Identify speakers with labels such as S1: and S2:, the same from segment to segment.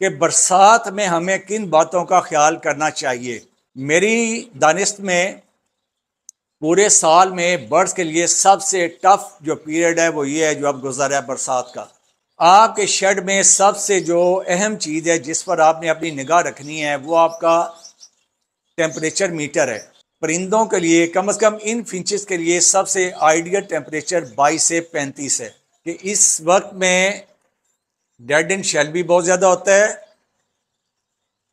S1: कि बरसात में हमें किन बातों का ख्याल करना चाहिए मेरी दानिश में पूरे साल में बर्ड्स के लिए सबसे टफ जो पीरियड है वो ये है जो अब गुजर है बरसात का आपके शेड में सबसे जो अहम चीज़ है जिस पर आपने अपनी निगाह रखनी है वो आपका टेम्परेचर मीटर है परिंदों के लिए कम से कम इन फिंचेस के लिए सबसे आइडियल टेम्परेचर 22 से 35 है कि इस वक्त में डेड इन शेल भी बहुत ज़्यादा होता है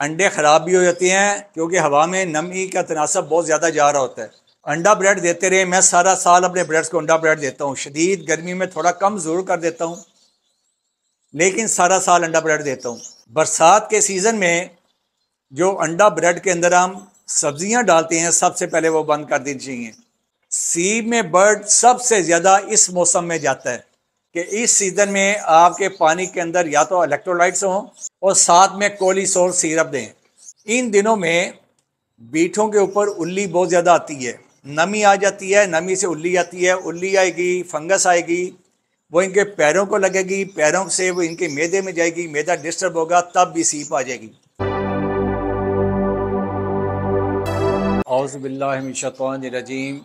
S1: अंडे ख़राब भी हो जाते हैं क्योंकि हवा में नमी का तनासब बहुत ज़्यादा जा रहा होता है अंडा ब्रेड देते रहे मैं सारा साल अपने ब्रेड्स को अंडा ब्रेड देता हूँ शदीद गर्मी में थोड़ा कम ज़रूर कर देता हूँ लेकिन सारा साल अंडा ब्रेड देता हूँ बरसात के सीज़न में जो अंडा ब्रेड के अंदर हम सब्जियाँ डालते हैं सबसे पहले वो बंद कर दीजिए चाहिए सीब में बर्ड सबसे ज़्यादा इस मौसम में जाता है कि इस सीज़न में आपके पानी के अंदर या तो इलेक्ट्रोलाइट्स हों और साथ में कोली सोर सीरप दें इन दिनों में बीठों के ऊपर उल्ली बहुत ज़्यादा आती है नमी आ जाती है नमी से उल्ली आती है उल्ली आएगी फंगस आएगी वो इनके पैरों को लगेगी पैरों से वो इनके मैदे में जाएगी मैदा डिस्टर्ब होगा तब भी सीप आ जाएगी औज़बिल्लिमिन रजीम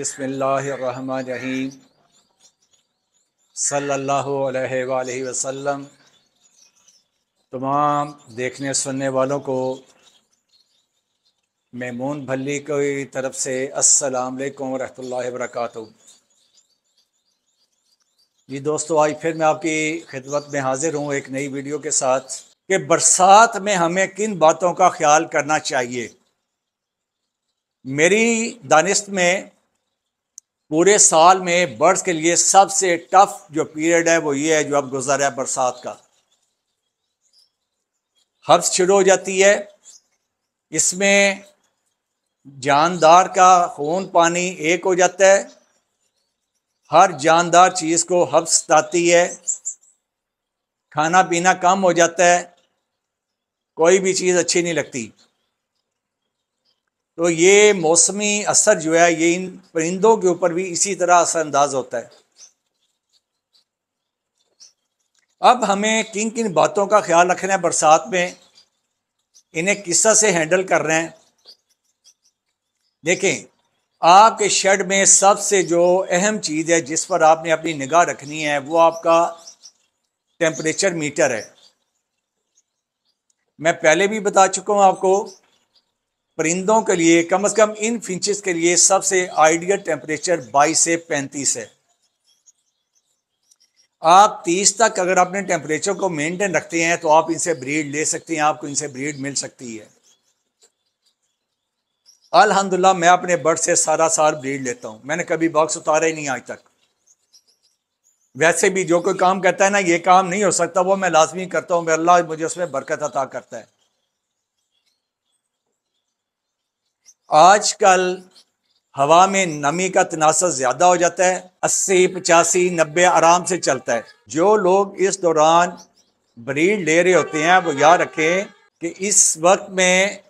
S1: बसमीम सल्लल्लाहु अलैहि वसल्लम तमाम देखने सुनने वालों को मेमून भल्ली की तरफ से अस्सलाम वालेकुम रहमतुल्लाहि वरकatuह जी दोस्तों आज फिर मैं आपकी खिदमत में हाजिर हूँ एक नई वीडियो के साथ कि बरसात में हमें किन बातों का ख्याल करना चाहिए मेरी दानिस्त में पूरे साल में बर्ड्स के लिए सबसे टफ जो पीरियड है वो ये है जो अब गुजर है बरसात का हब्स शुरू हो जाती है इसमें जानदार का खून पानी एक हो जाता है हर जानदार चीज़ को हब्स सताती है खाना पीना कम हो जाता है कोई भी चीज़ अच्छी नहीं लगती तो ये मौसमी असर जो है ये इन परिंदों के ऊपर भी इसी तरह असरअंदाज होता है अब हमें किन किन बातों का ख्याल रखना है बरसात में इन्हें किस्सा से हैंडल कर रहे हैं देखें आपके शेड में सबसे जो अहम चीज़ है जिस पर आपने अपनी निगाह रखनी है वो आपका टेम्परेचर मीटर है मैं पहले भी बता चुका हूँ आपको परिंदों के लिए कम अज़ कम इन फिंचेस के लिए सबसे आइडियल टेम्परेचर 22 से 35 है आप 30 तक अगर अपने टेम्परेचर को मेंटेन रखते हैं तो आप इनसे ब्रीड ले सकते हैं आपको इनसे ब्रीड मिल सकती है अल्हम्दुलिल्लाह मैं अपने बर्ड से सारा साल ब्रीड लेता हूं मैंने कभी बॉक्स उतारा ही नहीं आज तक वैसे भी जो कोई काम कहता है ना ये काम नहीं हो सकता वो मैं लाजमी करता हूँ मेरा अल्लाह मुझे उसमें बरकत अता करता है आजकल हवा में नमी का तनासर ज़्यादा हो जाता है अस्सी पचासी नब्बे आराम से चलता है जो लोग इस दौरान ब्रीड ले रहे होते हैं वो याद रखें कि इस वक्त में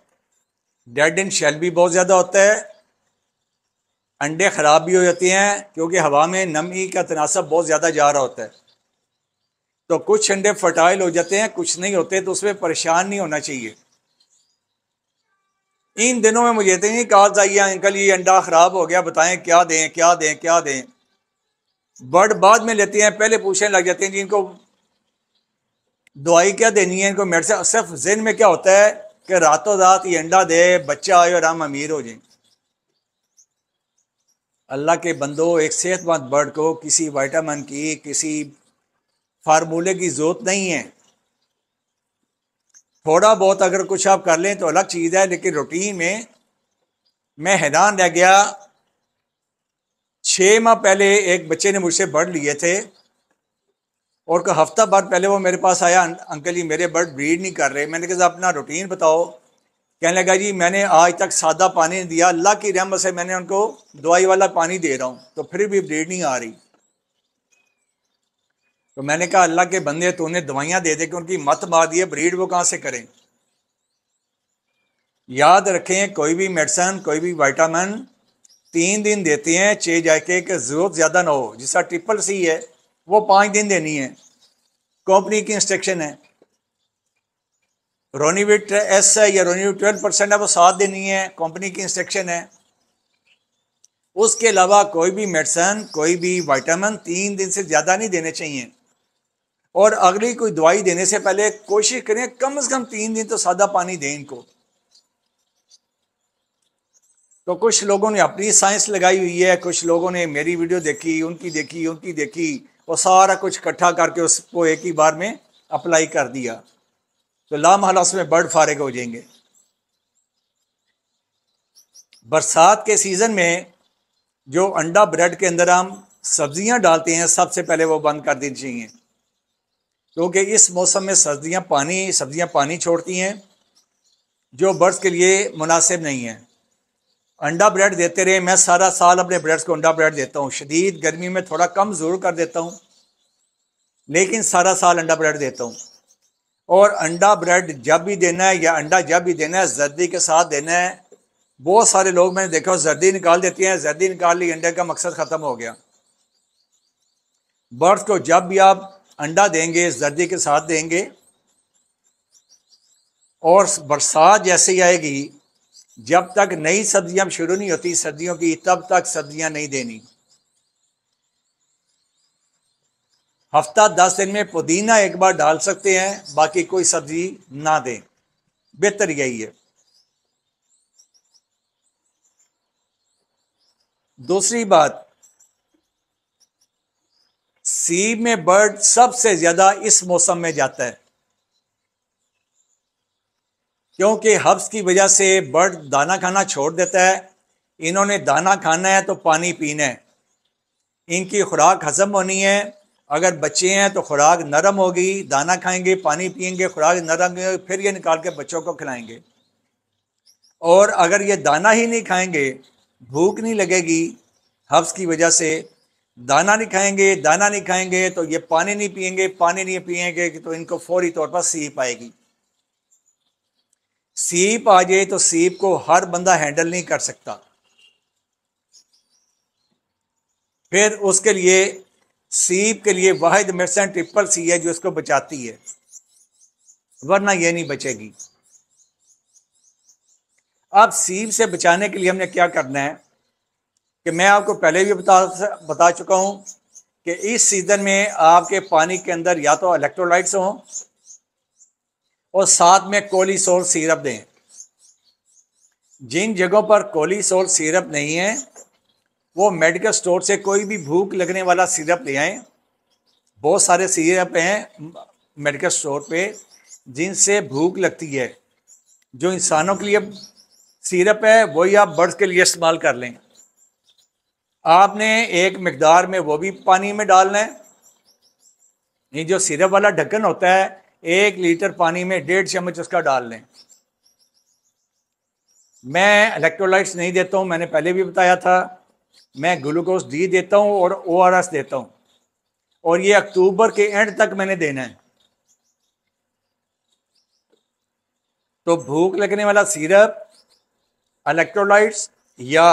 S1: डेड इन शेल भी बहुत ज़्यादा होता है अंडे ख़राब भी हो जाते हैं क्योंकि हवा में नमी का तनासब बहुत ज़्यादा जा रहा होता है तो कुछ अंडे फर्टाइल हो जाते हैं कुछ नहीं होते तो उसमें परेशान नहीं होना चाहिए इन दिनों में मुझे इतनी कहा जाइए अंकल ये अंडा ख़राब हो गया बताएं क्या दें क्या दें क्या दें बर्ड बाद में लेते हैं पहले पूछने लग जाते हैं जी इनको दवाई क्या देनी है इनको मेडिसिन सिर्फ जिन में क्या होता है कि रातों रात ये अंडा दे बच्चा आए और हम अमीर हो जाए अल्लाह के बंदो एक सेहतमंद बर्ड को किसी वाइटामिन की किसी फार्मूले की ज़रूरत नहीं है थोड़ा बहुत अगर कुछ आप कर लें तो अलग चीज़ है लेकिन रूटीन में मैं हैरान रह गया छः माह पहले एक बच्चे ने मुझसे बर्ड लिए थे और कोई हफ्ता भर पहले वो मेरे पास आया अंकल जी मेरे बर्ड ब्रीड नहीं कर रहे मैंने कहा अपना रूटीन बताओ कहने लगा जी मैंने आज तक सादा पानी दिया अल्लाह की रहमत से मैंने उनको दवाई वाला पानी दे रहा हूँ तो फिर भी ब्रीड नहीं आ रही तो मैंने कहा अल्लाह के बंदे तो उन्हें दवाइयां दे दे कि उनकी मत मार दिए ब्रीड वो कहां से करें याद रखें कोई भी मेडिसन कोई भी विटामिन तीन दिन देते हैं चे जाके कि ज़रूरत ज़्यादा ना हो जिसका ट्रिपल सी है वो पांच दिन देनी है कंपनी की इंस्ट्रक्शन है रोनीविट एस है या रोनीविट ट्वेल्व परसेंट है वो सात देनी है कंपनी की इंस्ट्रक्शन है उसके अलावा कोई भी मेडिसन कोई भी वाइटामिन तीन दिन से ज़्यादा नहीं देने चाहिए और अगली कोई दवाई देने से पहले कोशिश करें कम से कम तीन दिन तो सादा पानी दें इनको तो कुछ लोगों ने अपनी साइंस लगाई हुई है कुछ लोगों ने मेरी वीडियो देखी उनकी देखी उनकी देखी और सारा कुछ इकट्ठा करके उसको एक ही बार में अप्लाई कर दिया तो लाम हाला उसमें बर्ड फारिग हो जाएंगे बरसात के सीज़न में जो अंडा ब्रेड के अंदर हम सब्जियां डालते हैं सबसे पहले वो बंद कर देनी चाहिए क्योंकि इस मौसम में सर्दियाँ पानी सब्जियाँ पानी छोड़ती हैं जो बर्ड्स के लिए मुनासिब नहीं है अंडा ब्रेड देते रहे मैं सारा साल अपने ब्रेड्स को अंडा ब्रेड देता हूँ शदीद गर्मी में थोड़ा कम ज़रूर कर देता हूँ लेकिन सारा साल अंडा ब्रेड देता हूँ और अंडा ब्रेड जब भी देना है या अंडा जब भी देना है जर्दी के साथ देना है बहुत सारे लोग मैंने देखा जर्दी निकाल देती हैं जर्दी निकाल ली अंडे का मकसद ख़त्म हो गया बर्ड्स को जब भी आप अंडा देंगे जर्दी के साथ देंगे और बरसात जैसे ही आएगी जब तक नई सब्जियां शुरू नहीं होती सर्दियों की तब तक सब्जियां नहीं देनी हफ्ता दस दिन में पुदीना एक बार डाल सकते हैं बाकी कोई सब्जी ना दें बेहतर यही है दूसरी बात सी में बर्ड सबसे ज्यादा इस मौसम में जाता है क्योंकि हब्स की वजह से बर्ड दाना खाना छोड़ देता है इन्होंने दाना खाना है तो पानी पीना है इनकी खुराक हजम होनी है अगर बच्चे हैं तो खुराक नरम होगी दाना खाएंगे पानी पियेंगे खुराक नरम फिर ये निकाल के बच्चों को खिलाएंगे और अगर ये दाना ही नहीं खाएंगे भूख नहीं लगेगी हब्स की वजह से दाना नहीं खाएंगे दाना नहीं खाएंगे तो ये पानी नहीं पिएंगे पानी नहीं पिएंगे तो इनको फौरी तौर पर सीप आएगी सीप आ जाए तो सीप को हर बंदा हैंडल नहीं कर सकता फिर उसके लिए सीप के लिए वाहिद मेडिसन ट्रिपल सी है जो इसको बचाती है वरना यह नहीं बचेगी अब सीप से बचाने के लिए हमने क्या करना है कि मैं आपको पहले भी बता बता चुका हूँ कि इस सीज़न में आपके पानी के अंदर या तो इलेक्ट्रोलाइट्स हों और साथ में कोली सोल सीरप दें जिन जगहों पर कोली सोल सीरप नहीं है वो मेडिकल स्टोर से कोई भी भूख लगने वाला सीरप ले आएँ बहुत सारे सीरप हैं मेडिकल स्टोर पे जिनसे भूख लगती है जो इंसानों के लिए सीरप है वही आप बर्ड्स के लिए इस्तेमाल कर लें आपने एक मकदार में वो भी पानी में डालना है ये जो सिरप वाला ढक्कन होता है एक लीटर पानी में डेढ़ चम्मच उसका डाल लें मैं इलेक्ट्रोलाइट्स नहीं देता हूँ मैंने पहले भी बताया था मैं ग्लूकोज डी देता हूँ और ओ आर एस देता हूँ और ये अक्टूबर के एंड तक मैंने देना है तो भूख लगने वाला सिरप इलेक्ट्रोलाइट्स या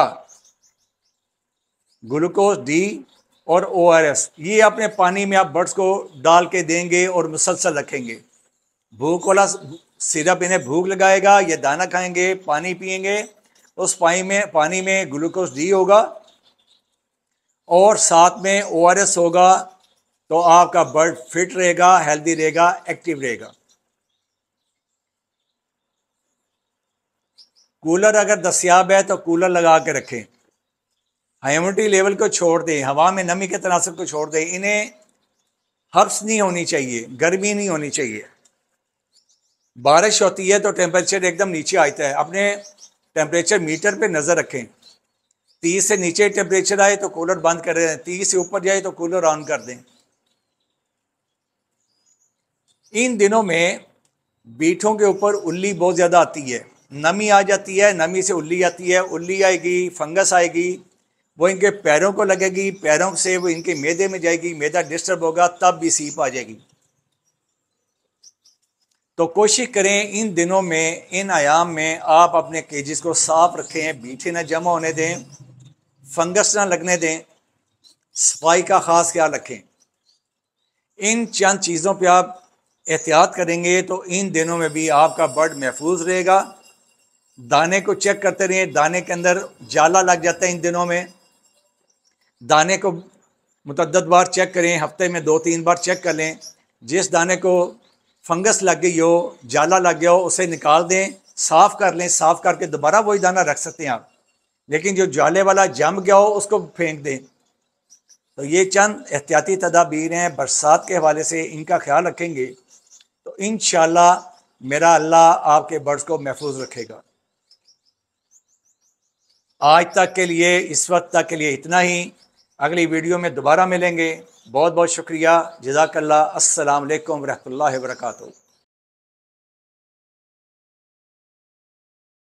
S1: ग्लूकोज डी और ओ आर एस ये अपने पानी में आप बर्ड्स को डाल के देंगे और मुसलसल रखेंगे भूख वाला सिरप इन्हें भूख लगाएगा या दाना खाएंगे पानी पियेंगे उस पानी में पानी में ग्लूकोज डी होगा और साथ में ओ आर एस होगा तो आपका बर्ड फिट रहेगा हेल्दी रहेगा एक्टिव रहेगा कूलर अगर दस्याब है तो कूलर लगा के रखें आयमोटी लेवल को छोड़ दें हवा में नमी के तनासब को छोड़ दें इन्हें हफ्स नहीं होनी चाहिए गर्मी नहीं होनी चाहिए बारिश होती है तो टेम्परेचर एकदम नीचे आता तो है अपने टेम्परेचर मीटर पे नज़र रखें तीस से नीचे टेम्परेचर आए तो कूलर बंद कर दें तीस से ऊपर जाए तो कूलर ऑन कर दें इन दिनों में बीठों के ऊपर उल्ली बहुत ज़्यादा आती है नमी आ जाती है नमी से उल्ली आती है उल्ली आएगी फंगस आएगी वो इनके पैरों को लगेगी पैरों से वो इनके मैदे में जाएगी मैदा डिस्टर्ब होगा तब भी सीप आ जाएगी तो कोशिश करें इन दिनों में इन आयाम में आप अपने केजिस को साफ रखें बीठे ना जमा होने दें फंगस ना लगने दें सफाई का ख़ास ख्याल रखें इन चंद चीज़ों पे आप एहतियात करेंगे तो इन दिनों में भी आपका बर्ड महफूज रहेगा दाने को चेक करते रहें दाने के अंदर जाला लग जाता है इन दिनों में दाने को मतदद बार चेक करें हफ्ते में दो तीन बार चेक कर लें जिस दाने को फंगस लग गई हो जाला लग गया हो उसे निकाल दें साफ़ कर लें साफ़ करके दोबारा वही दाना रख सकते हैं आप लेकिन जो जाले वाला जम गया हो उसको फेंक दें तो ये चंद एहतियाती तदाबीर हैं बरसात के हवाले से इनका ख्याल रखेंगे तो इन मेरा अल्लाह आपके बर्ड्स को महफूज रखेगा आज तक के लिए इस वक्त तक के लिए इतना ही अगली वीडियो में दोबारा मिलेंगे बहुत बहुत शुक्रिया जजाकल्ला असलकम वरहल वर्का